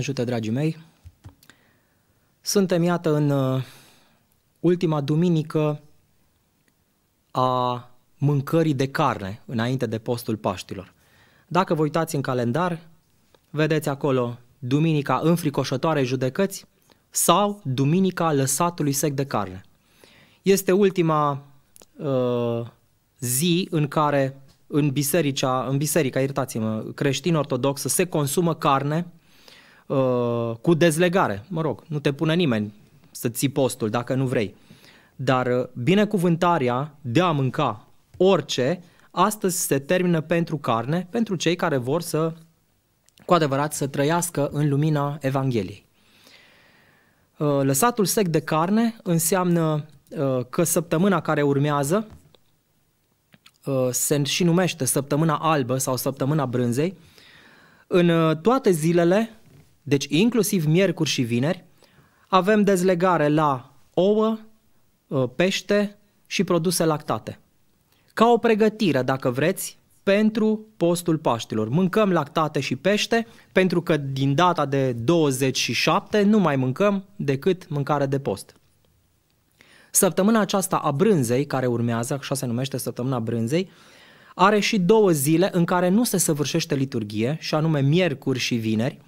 ajută, dragii mei! Suntem, iată, în uh, ultima duminică a mâncării de carne înainte de postul Paștilor. Dacă vă uitați în calendar, vedeți acolo Duminica înfricoșătoare judecăți sau Duminica lăsatului sec de carne. Este ultima uh, zi în care în biserica, în biserica, iertați-mă, creștin-ortodoxă se consumă carne uh, cu dezlegare. Mă rog, nu te pune nimeni să ții postul dacă nu vrei. Dar uh, binecuvântarea de a mânca orice astăzi se termină pentru carne, pentru cei care vor să cu adevărat să trăiască în lumina Evangheliei. Uh, lăsatul sec de carne înseamnă uh, că săptămâna care urmează uh, se și numește săptămâna albă sau săptămâna brânzei. În toate zilele deci inclusiv miercuri și vineri avem dezlegare la ouă, ă, pește și produse lactate. Ca o pregătire, dacă vreți, pentru postul Paștilor. Mâncăm lactate și pește pentru că din data de 27 nu mai mâncăm decât mâncare de post. Săptămâna aceasta a brânzei, care urmează, așa se numește săptămâna brânzei, are și două zile în care nu se săvârșește liturghie, și anume miercuri și vineri,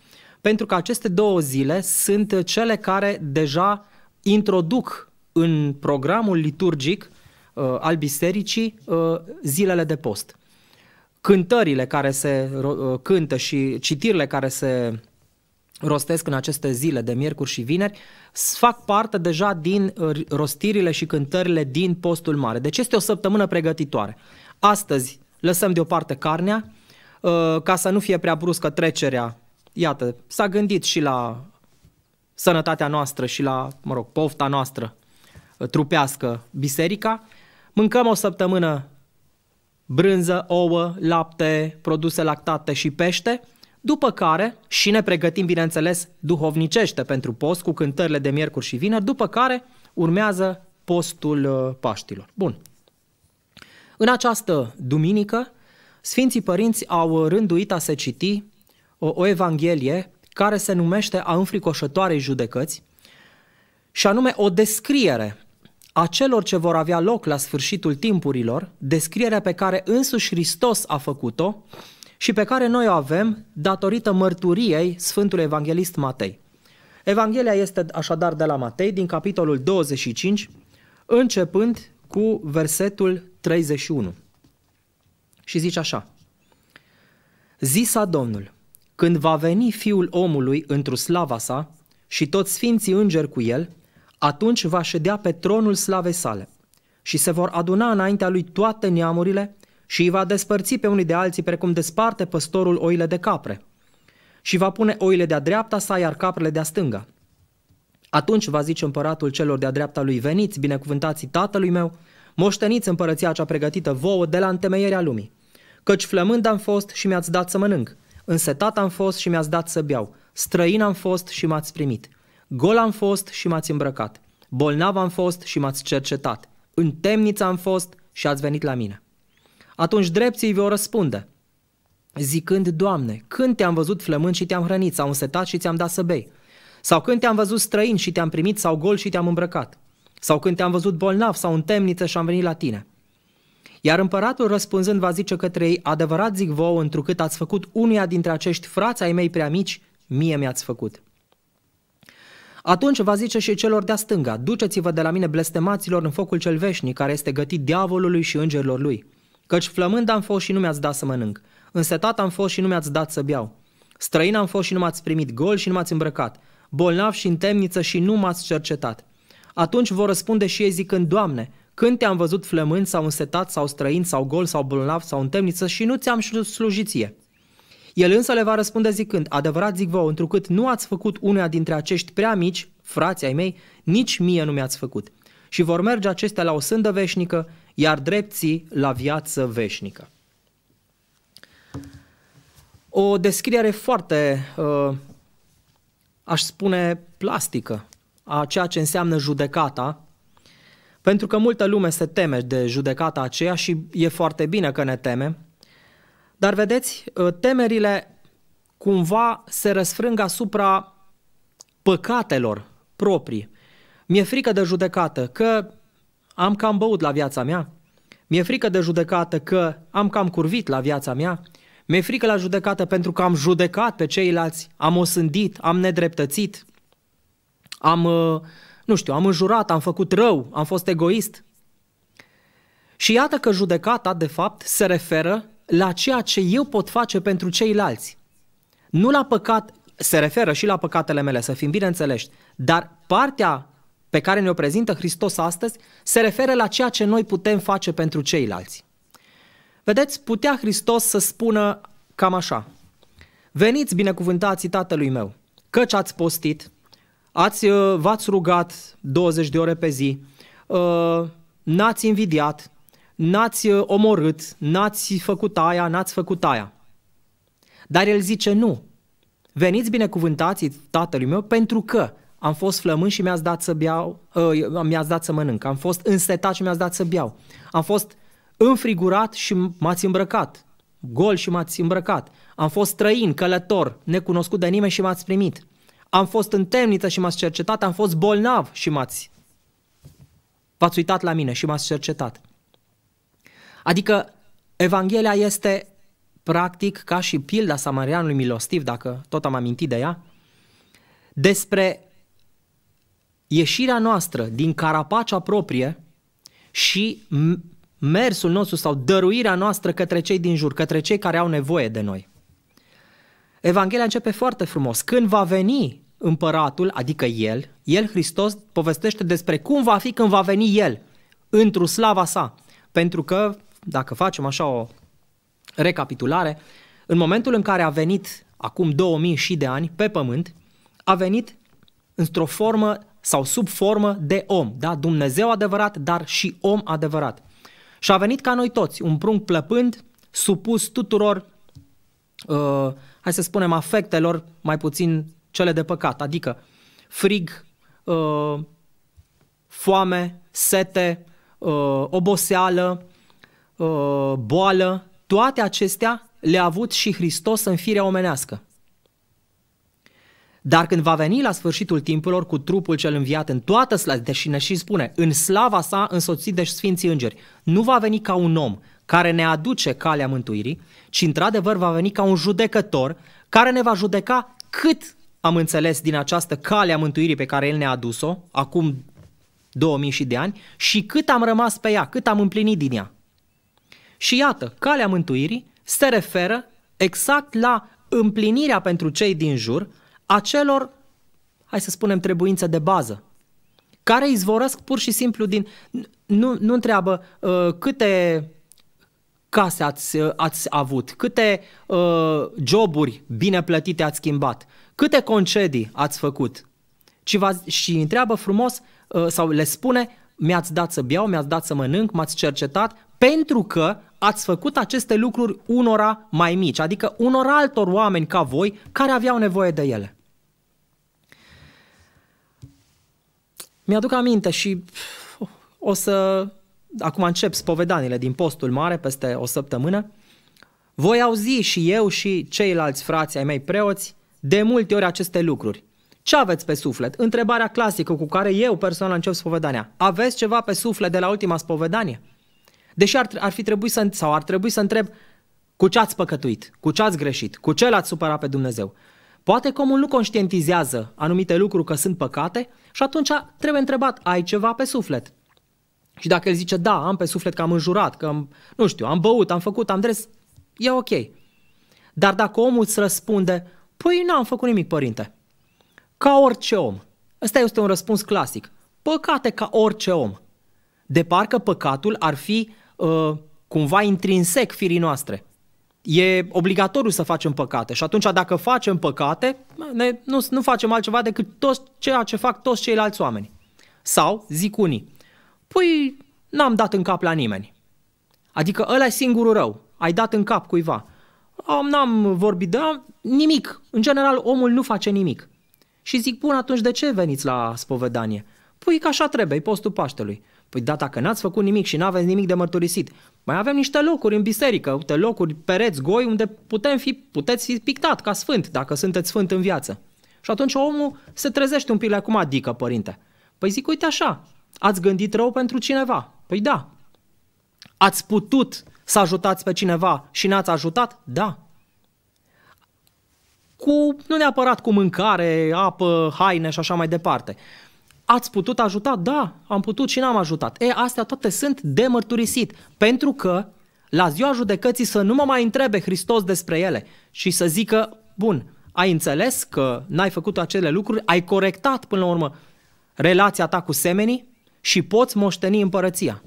pentru că aceste două zile sunt cele care deja introduc în programul liturgic uh, al bisericii uh, zilele de post. Cântările care se uh, cântă și citirile care se rostesc în aceste zile de miercuri și vineri, fac parte deja din uh, rostirile și cântările din postul mare. Deci este o săptămână pregătitoare. Astăzi lăsăm deoparte carnea, uh, ca să nu fie prea bruscă trecerea iată, s-a gândit și la sănătatea noastră și la, mă rog, pofta noastră uh, trupească biserica. Mâncăm o săptămână brânză, ouă, lapte, produse lactate și pește, după care și ne pregătim, bineînțeles, duhovnicește pentru post cu cântările de miercuri și vineri, după care urmează postul uh, Paștilor. Bun. În această duminică, Sfinții Părinți au rânduit a se citi o, o evanghelie care se numește a înfricoșătoarei judecăți și anume o descriere a celor ce vor avea loc la sfârșitul timpurilor, descrierea pe care însuși Hristos a făcut-o și pe care noi o avem datorită mărturiei Sfântului Evanghelist Matei. Evanghelia este așadar de la Matei, din capitolul 25, începând cu versetul 31. Și zice așa, Zisa Domnul, când va veni Fiul omului într-o slava sa și toți sfinții îngeri cu el, atunci va ședea pe tronul slavei sale și se vor aduna înaintea lui toate neamurile și îi va despărți pe unii de alții precum desparte păstorul oile de capre și va pune oile de-a dreapta sa, iar caprele de-a stânga. Atunci va zice împăratul celor de-a dreapta lui, veniți, binecuvântații tatălui meu, moșteniți împărăția cea pregătită vouă de la întemeierea lumii, căci flămând am fost și mi-ați dat să mănânc, Însetat am fost și mi-ați dat să beau. Străin am fost și m-ați primit. Gol am fost și m-ați îmbrăcat. Bolnav am fost și m-ați cercetat. În temniță am fost și ați venit la mine. Atunci drepții vă răspunde, zicând, Doamne, când te-am văzut flămând și te-am hrănit, sau însetat și ți-am dat să bei? Sau când te-am văzut străin și te-am primit, sau gol și te-am îmbrăcat? Sau când te-am văzut bolnav sau în temniță și am venit la tine? Iar împăratul răspunzând va zice către ei, adevărat zic vouă, întrucât ați făcut unuia dintre acești frați ai mei prea mici, mie mi-ați făcut. Atunci va zice și celor de-a stânga, duceți-vă de la mine blestemaților în focul cel veșnic, care este gătit diavolului și îngerilor lui. Căci flămând am fost și nu mi-ați dat să mănânc, însetat am fost și nu mi-ați dat să beau, străin am fost și nu m-ați primit, gol și nu m-ați îmbrăcat, bolnav și în temniță și nu m-ați cercetat. Atunci vor răspunde și ei zicând, Doamne, când te-am văzut flămând sau însetat sau străin sau gol sau bolnav sau în temniță și nu ți-am slujiție. El însă le va răspunde zicând, adevărat zic vă, întrucât nu ați făcut unea dintre acești prea mici, frații ai mei, nici mie nu mi-ați făcut. Și vor merge acestea la o sândă veșnică, iar drepții la viață veșnică. O descriere foarte, uh, aș spune, plastică a ceea ce înseamnă judecata pentru că multă lume se teme de judecata aceea și e foarte bine că ne temem, dar vedeți, ă, temerile cumva se răsfrâng asupra păcatelor proprii. Mi-e frică de judecată că am cam băut la viața mea, mi-e frică de judecată că am cam curvit la viața mea, mi-e frică la judecată pentru că am judecat pe ceilalți, am osândit, am nedreptățit, am uh, nu știu, am înjurat, am făcut rău, am fost egoist. Și iată că judecata, de fapt, se referă la ceea ce eu pot face pentru ceilalți. Nu la păcat, se referă și la păcatele mele, să fim bineînțelești, dar partea pe care ne-o prezintă Hristos astăzi se referă la ceea ce noi putem face pentru ceilalți. Vedeți, putea Hristos să spună cam așa. Veniți binecuvântați tatălui meu, căci ați postit, Ați, uh, v-ați rugat 20 de ore pe zi, uh, n-ați invidiat, n-ați uh, omorât, n-ați făcut aia, n-ați făcut aia. Dar el zice nu. Veniți binecuvântați tatălui meu pentru că am fost flămând și mi-ați dat să beau, uh, mi-ați dat să mănânc, am fost însetat și mi-ați dat să beau, am fost înfrigurat și m-ați îmbrăcat, gol și m-ați îmbrăcat, am fost străin, călător, necunoscut de nimeni și m-ați primit. Am fost în temniță și m-ați cercetat, am fost bolnav și m-ați... V-ați uitat la mine și m-ați cercetat. Adică Evanghelia este practic ca și pilda samarianului milostiv, dacă tot am amintit de ea, despre ieșirea noastră din carapacea proprie și mersul nostru sau dăruirea noastră către cei din jur, către cei care au nevoie de noi. Evanghelia începe foarte frumos. Când va veni împăratul, adică el, el Hristos povestește despre cum va fi când va veni el, într într-o slava sa. Pentru că, dacă facem așa o recapitulare, în momentul în care a venit acum 2000 și de ani pe pământ, a venit într-o formă sau sub formă de om, da? Dumnezeu adevărat, dar și om adevărat. Și a venit ca noi toți, un prunc plăpând, supus tuturor Uh, hai să spunem, afectelor, mai puțin cele de păcat, adică frig, uh, foame, sete, uh, oboseală, uh, boală, toate acestea le-a avut și Hristos în firea omenească. Dar când va veni la sfârșitul timpurilor cu trupul cel înviat în toată slava, deși ne și spune, în slava sa însoțit de sfinții îngeri, nu va veni ca un om, care ne aduce calea mântuirii, ci într-adevăr va veni ca un judecător care ne va judeca cât am înțeles din această cale a mântuirii pe care El ne-a adus-o, acum 2000 și de ani, și cât am rămas pe ea, cât am împlinit din ea. Și iată, calea mântuirii se referă exact la împlinirea pentru cei din jur a celor, hai să spunem, trebuințe de bază, care izvorăsc pur și simplu din... Nu, nu întreabă uh, câte case ați, ați avut, câte uh, joburi bine plătite ați schimbat, câte concedii ați făcut. Și, și întreabă frumos uh, sau le spune, mi-ați dat să beau, mi-ați dat să mănânc, m-ați cercetat, pentru că ați făcut aceste lucruri unora mai mici, adică unor altor oameni ca voi care aveau nevoie de ele. Mi-aduc aminte și o să acum încep spovedanile din postul mare peste o săptămână, voi auzi și eu și ceilalți frați ai mei preoți de multe ori aceste lucruri. Ce aveți pe suflet? Întrebarea clasică cu care eu personal încep spovedania. Aveți ceva pe suflet de la ultima spovedanie? Deși ar, ar fi trebuit să, sau ar trebui să întreb cu ce ați păcătuit, cu ce ați greșit, cu ce l-ați supărat pe Dumnezeu. Poate că omul nu conștientizează anumite lucruri că sunt păcate și atunci trebuie întrebat, ai ceva pe suflet? Și dacă el zice, da, am pe suflet că am înjurat, că am, nu știu, am băut, am făcut, am dres, e ok. Dar dacă omul îți răspunde, păi nu am făcut nimic, părinte, ca orice om, ăsta este un răspuns clasic, păcate ca orice om, de parcă păcatul ar fi uh, cumva intrinsec firii noastre. E obligatoriu să facem păcate și atunci dacă facem păcate, ne, nu, nu facem altceva decât tot ceea ce fac toți ceilalți oameni. Sau, zic unii, Păi n-am dat în cap la nimeni. Adică ăla e singurul rău. Ai dat în cap cuiva. Am, n-am vorbit, de nimic. În general, omul nu face nimic. Și zic, bun, atunci de ce veniți la spovedanie? Păi că așa trebuie, e postul Paștelui. Păi da, dacă n-ați făcut nimic și n-aveți nimic de mărturisit, mai avem niște locuri în biserică, uite, locuri, pereți, goi, unde putem fi, puteți fi pictat ca sfânt, dacă sunteți sfânt în viață. Și atunci omul se trezește un pic, la cum adică, părinte? Păi zic, uite așa, Ați gândit rău pentru cineva? Păi da. Ați putut să ajutați pe cineva și n-ați ajutat? Da. Cu, nu neapărat cu mâncare, apă, haine și așa mai departe. Ați putut ajuta? Da, am putut și n-am ajutat. E, astea toate sunt de mărturisit, pentru că la ziua judecății să nu mă mai întrebe Hristos despre ele și să zică, bun, ai înțeles că n-ai făcut acele lucruri, ai corectat până la urmă relația ta cu semenii, și poți moșteni împărăția.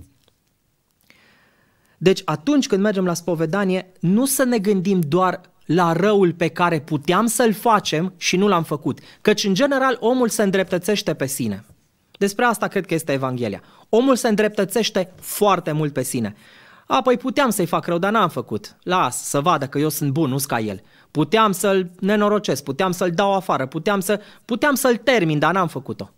Deci atunci când mergem la spovedanie, nu să ne gândim doar la răul pe care puteam să-l facem și nu l-am făcut, căci în general omul se îndreptățește pe sine. Despre asta cred că este Evanghelia. Omul se îndreptățește foarte mult pe sine. A, păi puteam să-i fac rău, dar n-am făcut. Las, să vadă că eu sunt bun, nu ca el. Puteam să-l nenorocesc, puteam să-l dau afară, puteam, să, puteam să-l termin, dar n-am făcut-o.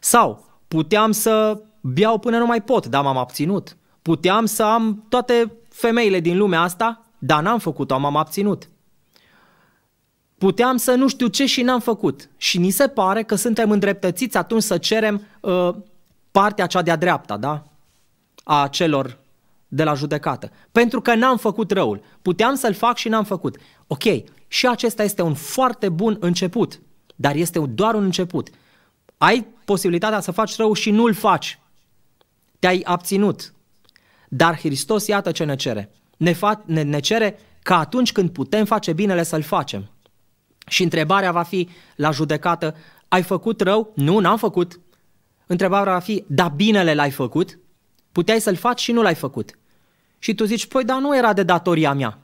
Sau, Puteam să beau până nu mai pot, dar m-am abținut. Puteam să am toate femeile din lumea asta, dar n-am făcut-o, m-am abținut. Puteam să nu știu ce și n-am făcut. Și ni se pare că suntem îndreptățiți atunci să cerem uh, partea cea de-a dreapta, da? A celor de la judecată. Pentru că n-am făcut răul. Puteam să-l fac și n-am făcut. Ok, și acesta este un foarte bun început, dar este doar un început ai posibilitatea să faci rău și nu-l faci. Te-ai abținut. Dar Hristos iată ce ne cere. Ne, fa- ne, ne cere ca atunci când putem face binele să-l facem. Și întrebarea va fi la judecată, ai făcut rău? Nu, n-am făcut. Întrebarea va fi, da binele l-ai făcut? Puteai să-l faci și nu l-ai făcut. Și tu zici, păi dar nu era de datoria mea.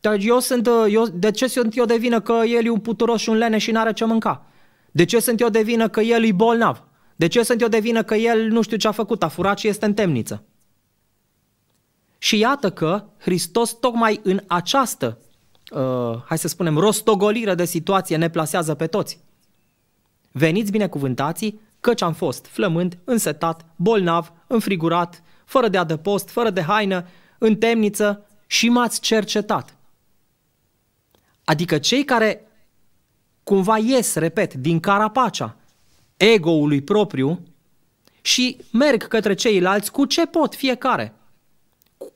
Dar eu sunt, eu, de ce sunt eu de vină că el e un puturos și un lene și n-are ce mânca? De ce sunt eu de vină că el e bolnav? De ce sunt eu de vină că el nu știu ce a făcut, a furat și este în temniță? Și iată că Hristos tocmai în această, uh, hai să spunem, rostogolire de situație ne plasează pe toți. Veniți binecuvântații, căci am fost flămând, însetat, bolnav, înfrigurat, fără de adăpost, fără de haină, în temniță și m-ați cercetat. Adică cei care cumva ies, repet, din carapacea ego-ului propriu și merg către ceilalți cu ce pot fiecare.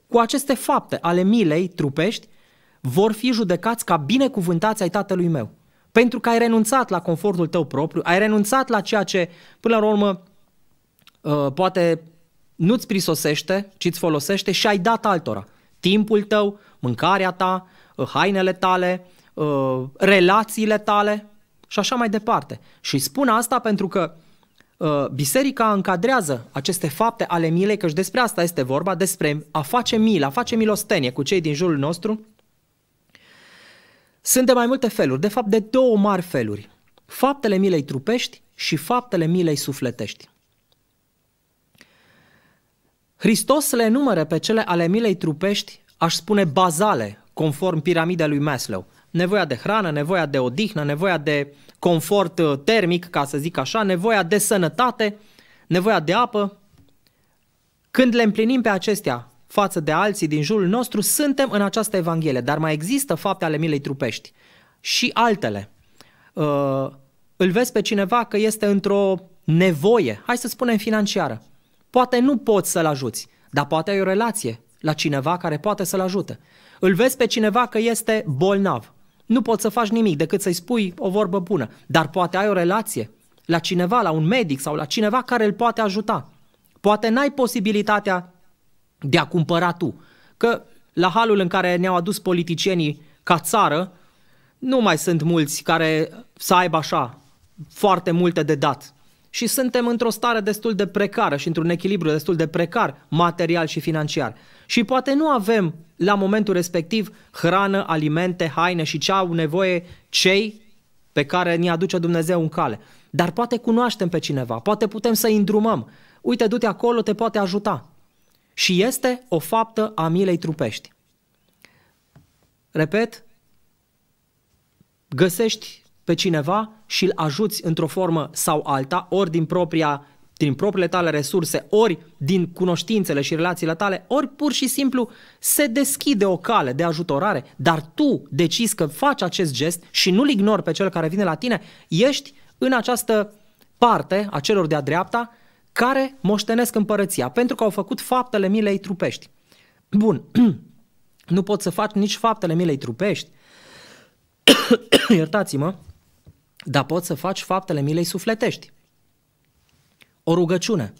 Cu aceste fapte ale milei trupești vor fi judecați ca binecuvântați ai tatălui meu. Pentru că ai renunțat la confortul tău propriu, ai renunțat la ceea ce, până la urmă, uh, poate nu-ți prisosește, ci ți folosește și ai dat altora. Timpul tău, mâncarea ta, uh, hainele tale, Uh, relațiile tale și așa mai departe. Și spun asta pentru că uh, biserica încadrează aceste fapte ale milei, și despre asta este vorba, despre a face milă, a face milostenie cu cei din jurul nostru, sunt de mai multe feluri, de fapt de două mari feluri. Faptele milei trupești și faptele milei sufletești. Hristos le numără pe cele ale milei trupești, aș spune bazale, conform piramidei lui Maslow nevoia de hrană, nevoia de odihnă, nevoia de confort uh, termic, ca să zic așa, nevoia de sănătate, nevoia de apă. Când le împlinim pe acestea față de alții din jurul nostru, suntem în această Evanghelie, dar mai există fapte ale milei trupești și altele. Uh, îl vezi pe cineva că este într-o nevoie, hai să spunem financiară. Poate nu poți să-l ajuți, dar poate ai o relație la cineva care poate să-l ajute. Îl vezi pe cineva că este bolnav nu poți să faci nimic decât să-i spui o vorbă bună. Dar poate ai o relație la cineva, la un medic sau la cineva care îl poate ajuta. Poate n-ai posibilitatea de a cumpăra tu. Că la halul în care ne-au adus politicienii ca țară, nu mai sunt mulți care să aibă așa foarte multe de dat și suntem într-o stare destul de precară și într-un echilibru destul de precar material și financiar. Și poate nu avem la momentul respectiv hrană, alimente, haine și ce au nevoie cei pe care ni aduce Dumnezeu în cale. Dar poate cunoaștem pe cineva, poate putem să-i îndrumăm. Uite, du-te acolo, te poate ajuta. Și este o faptă a milei trupești. Repet, găsești pe cineva și îl ajuți într-o formă sau alta, ori din propria din propriile tale resurse, ori din cunoștințele și relațiile tale, ori pur și simplu se deschide o cale de ajutorare, dar tu decizi că faci acest gest și nu-l ignori pe cel care vine la tine, ești în această parte a celor de-a dreapta care moștenesc împărăția, pentru că au făcut faptele milei trupești. Bun, nu pot să faci nici faptele milei trupești, iertați-mă, dar poți să faci faptele milei sufletești. O rugăciune,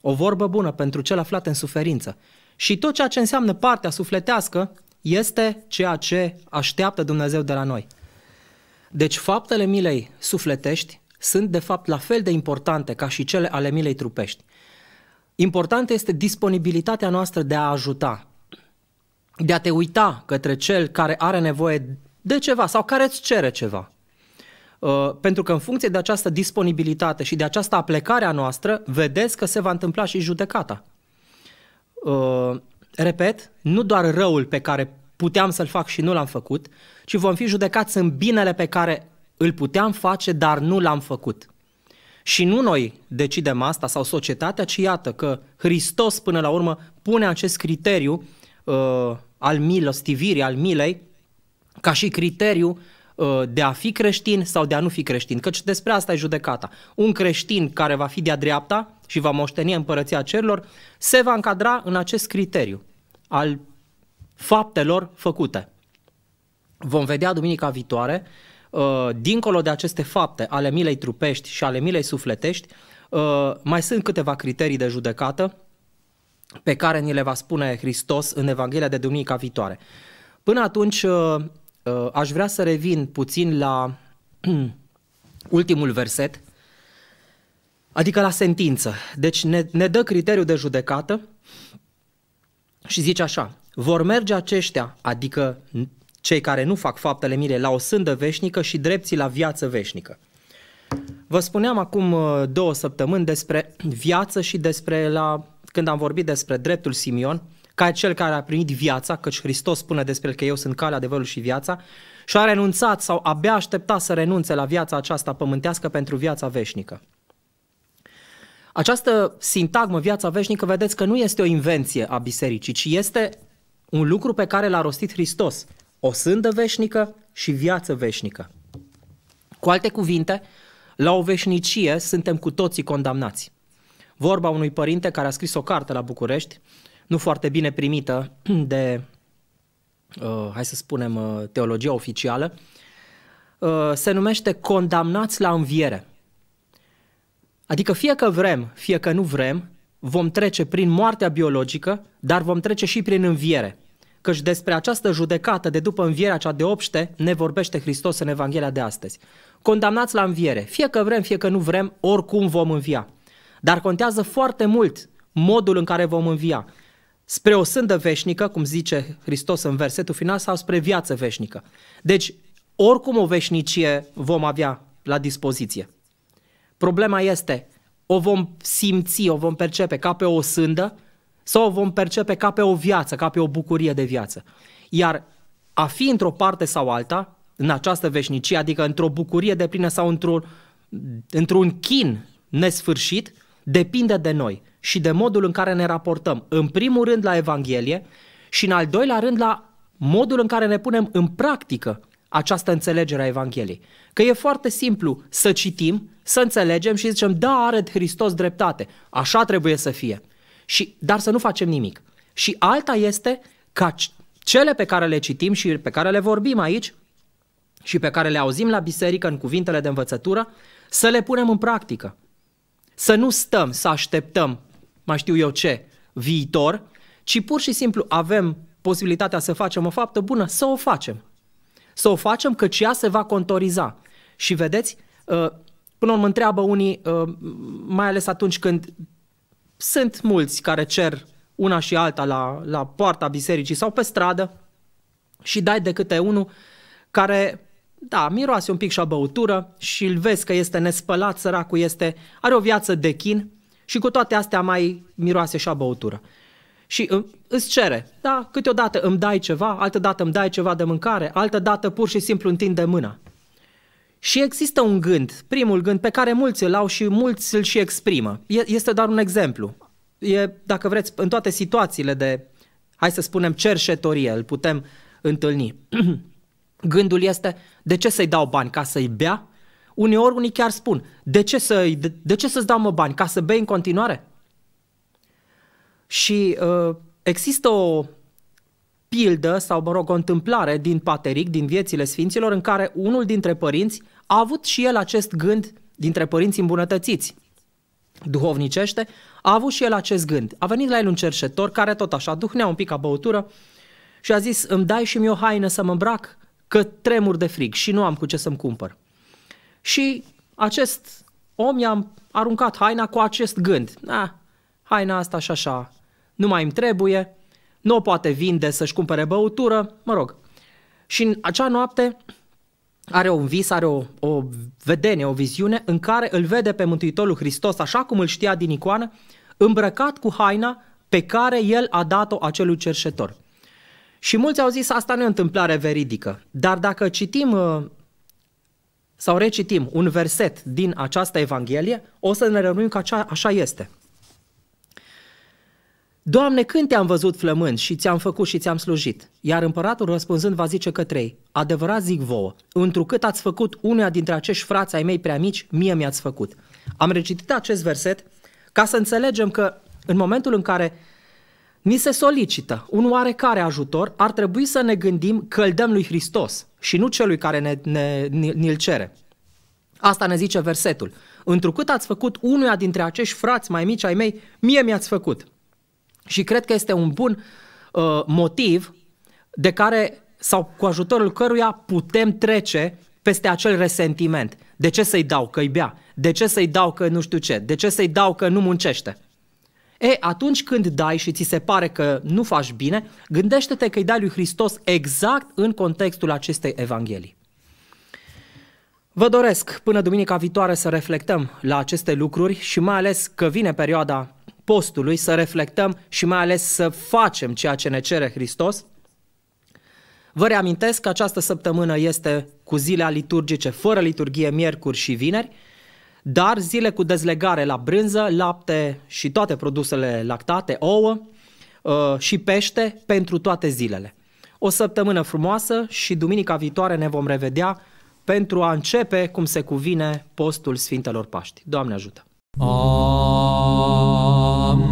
o vorbă bună pentru cel aflat în suferință. Și tot ceea ce înseamnă partea sufletească este ceea ce așteaptă Dumnezeu de la noi. Deci faptele milei sufletești sunt de fapt la fel de importante ca și cele ale milei trupești. Importantă este disponibilitatea noastră de a ajuta, de a te uita către cel care are nevoie de ceva sau care îți cere ceva. Uh, pentru că în funcție de această disponibilitate și de această aplecare a noastră, vedeți că se va întâmpla și judecata. Uh, repet, nu doar răul pe care puteam să-l fac și nu l-am făcut, ci vom fi judecați în binele pe care îl puteam face, dar nu l-am făcut. Și nu noi decidem asta sau societatea, ci iată că Hristos până la urmă pune acest criteriu uh, al milostivirii, al milei, ca și criteriu Uh, de a fi creștin sau de a nu fi creștin, căci despre asta e judecata. Un creștin care va fi de-a dreapta și va moșteni împărăția cerilor, se va încadra în acest criteriu al faptelor făcute. Vom vedea duminica viitoare, uh, dincolo de aceste fapte ale milei trupești și ale milei sufletești, uh, mai sunt câteva criterii de judecată pe care ni le va spune Hristos în Evanghelia de duminica viitoare. Până atunci, Uh, aș vrea să revin puțin la ultimul verset, adică la sentință. Deci ne, ne dă criteriul de judecată și zice așa, vor merge aceștia, adică cei care nu fac faptele mire, la o sândă veșnică și drepții la viață veșnică. Vă spuneam acum uh, două săptămâni despre viață și despre la, când am vorbit despre dreptul Simion, uh, ca cel care a primit viața, căci Hristos spune despre el că eu sunt calea, adevărul și viața, și a renunțat sau abia aștepta să renunțe la viața aceasta pământească pentru viața veșnică. Această sintagmă, viața veșnică, vedeți că nu este o invenție a bisericii, ci este un lucru pe care l-a rostit Hristos. O sândă veșnică și viață veșnică. Cu alte cuvinte, la o veșnicie suntem cu toții condamnați. Vorba unui părinte care a scris o carte la București nu foarte bine primită de, uh, hai să spunem, uh, teologia oficială, uh, se numește condamnați la înviere. Adică fie că vrem, fie că nu vrem, vom trece prin moartea biologică, dar vom trece și prin înviere. Căci despre această judecată de după învierea cea de obște ne vorbește Hristos în Evanghelia de astăzi. Condamnați la înviere, fie că vrem, fie că nu vrem, oricum vom învia. Dar contează foarte mult modul în care vom învia spre o sândă veșnică, cum zice Hristos în versetul final, sau spre viață veșnică. Deci, oricum o veșnicie vom avea la dispoziție. Problema este, o vom simți, o vom percepe ca pe o sândă sau o vom percepe ca pe o viață, ca pe o bucurie de viață. Iar a fi într-o parte sau alta, în această veșnicie, adică într-o bucurie de plină sau într-un, într-un chin nesfârșit, depinde de noi și de modul în care ne raportăm, în primul rând la Evanghelie și în al doilea rând la modul în care ne punem în practică această înțelegere a Evangheliei. Că e foarte simplu să citim, să înțelegem și zicem, da, are Hristos dreptate, așa trebuie să fie, și, dar să nu facem nimic. Și alta este ca cele pe care le citim și pe care le vorbim aici și pe care le auzim la biserică în cuvintele de învățătură, să le punem în practică. Să nu stăm să așteptăm mai știu eu ce, viitor, ci pur și simplu avem posibilitatea să facem o faptă bună, să o facem. Să o facem că ea se va contoriza. Și vedeți, uh, până mă întreabă unii, uh, mai ales atunci când sunt mulți care cer una și alta la, la poarta bisericii sau pe stradă și dai de câte unul care, da, miroase un pic și a băutură și îl vezi că este nespălat, săracul este, are o viață de chin, și cu toate astea mai miroase și a băutură. Și uh, îți cere, da, câteodată îmi dai ceva, altă dată îmi dai ceva de mâncare, altă dată pur și simplu de mâna. Și există un gând, primul gând, pe care mulți îl au și mulți îl și exprimă. Este doar un exemplu. E, dacă vreți, în toate situațiile de, hai să spunem, cerșetorie, îl putem întâlni. Gândul este, de ce să-i dau bani? Ca să-i bea? Uneori unii chiar spun, de ce, să, de, de ce să-ți dau mă bani? Ca să bei în continuare? Și uh, există o pildă sau, mă rog, o întâmplare din Pateric, din viețile sfinților, în care unul dintre părinți a avut și el acest gând dintre părinți îmbunătățiți duhovnicește, a avut și el acest gând. A venit la el un cerșetor care tot așa duhnea un pic a băutură și a zis, îmi dai și mie o haină să mă îmbrac, că tremur de frig și nu am cu ce să-mi cumpăr și acest om i-a aruncat haina cu acest gând. Na, haina asta și așa, nu mai îmi trebuie, nu o poate vinde să-și cumpere băutură, mă rog. Și în acea noapte are un vis, are o, o vedenie, o viziune în care îl vede pe Mântuitorul Hristos, așa cum îl știa din icoană, îmbrăcat cu haina pe care el a dat-o acelui cerșetor. Și mulți au zis, asta nu e o întâmplare veridică. Dar dacă citim uh, sau recitim un verset din această Evanghelie, o să ne rămânim că așa este. Doamne, când te-am văzut flămând și ți-am făcut și ți-am slujit? Iar împăratul răspunzând va zice către ei, adevărat zic vouă, întrucât ați făcut unea dintre acești frați ai mei prea mici, mie mi-ați făcut. Am recitit acest verset ca să înțelegem că în momentul în care Ni se solicită un oarecare ajutor, ar trebui să ne gândim că îl dăm lui Hristos și nu celui care ne, ne, ne, cere. Asta ne zice versetul. Întrucât ați făcut unuia dintre acești frați mai mici ai mei, mie mi-ați făcut. Și cred că este un bun uh, motiv de care sau cu ajutorul căruia putem trece peste acel resentiment. De ce să-i dau că-i bea? De ce să-i dau că nu știu ce? De ce să-i dau că nu muncește? E, atunci când dai și ți se pare că nu faci bine, gândește-te că îi dai lui Hristos exact în contextul acestei Evanghelii. Vă doresc până duminica viitoare să reflectăm la aceste lucruri și mai ales că vine perioada postului, să reflectăm și mai ales să facem ceea ce ne cere Hristos. Vă reamintesc că această săptămână este cu zile liturgice, fără liturghie, miercuri și vineri, dar zile cu dezlegare la brânză, lapte și toate produsele lactate, ouă uh, și pește pentru toate zilele. O săptămână frumoasă și duminica viitoare ne vom revedea pentru a începe, cum se cuvine, postul Sfintelor Paști. Doamne ajută! Amin.